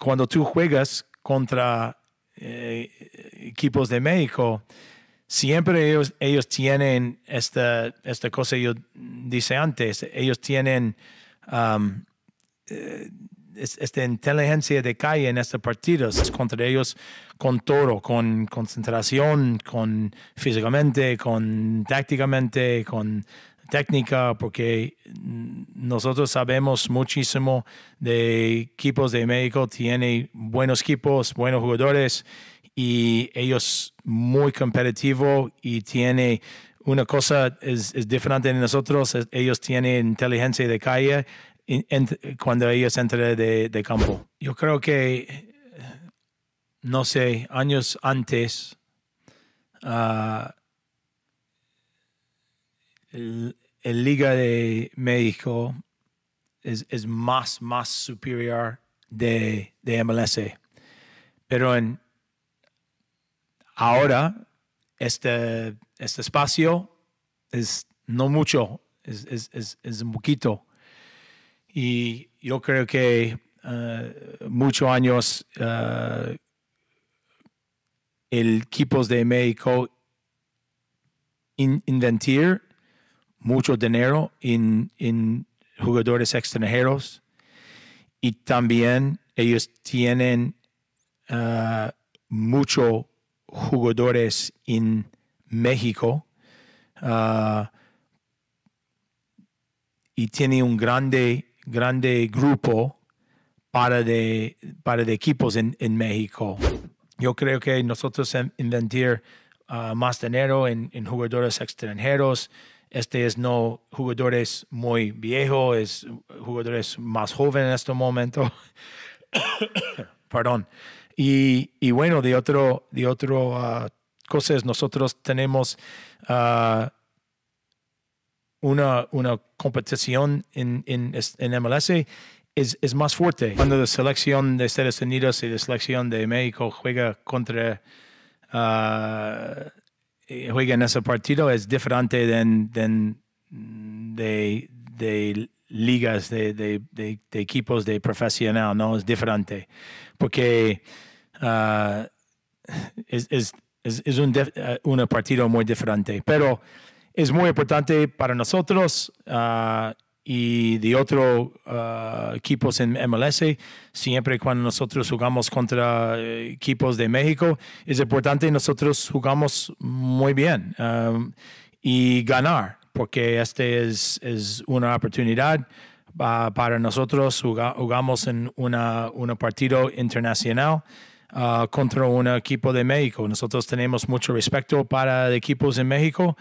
cuando tú juegas contra eh, equipos de México, siempre ellos, tienen esta, esta cosa yo dije antes, ellos tienen um, eh, esta inteligencia de calle en estos partidos, contra ellos con todo, con concentración, con físicamente, con tácticamente, con técnica porque nosotros sabemos muchísimo de equipos de México, tiene buenos equipos, buenos jugadores y ellos muy competitivos y tiene una cosa es, es diferente de nosotros, ellos tienen inteligencia de calle cuando ellos entran de, campo. Yo creo que, no sé, años antes, ah, el, liga de México es, más, más superior de, de MLS. Pero en, ahora este, este espacio es no mucho, es, es, un poquito. Y yo creo que uh, muchos años uh, el equipos de México in, mucho dinero en, jugadores extranjeros y también ellos tienen ah, muchos jugadores en México ah, y tiene un grande, grande grupo para de, para equipos en, México. Yo creo que nosotros invertir ah, más dinero en, en jugadores extranjeros este es no jugadores muy viejo, es jugadores más jóvenes en este momento. Perdón. Y, bueno, de otro, de otro ah, cosas, nosotros tenemos ah, una, una competición en, en, MLS es, es, más fuerte. Cuando la selección de Estados Unidos y la selección de México juega contra ah, eh, Juega en ese partido es diferente mm, de, ligas, de, equipos de profesional, ¿no? Es diferente. Porque ah, es, es, eh, un, partido muy diferente. Pero es muy importante para nosotros. Ah, y de otros ah, equipos en MLS, siempre cuando nosotros jugamos contra eh, equipos de México, es importante nosotros jugamos muy bien y ganar, porque esta es, es una oportunidad ah, para nosotros. jugamos en una, un partido internacional. Ah, contra un equipo de México. Nosotros tenemos mucho respeto para equipos en México.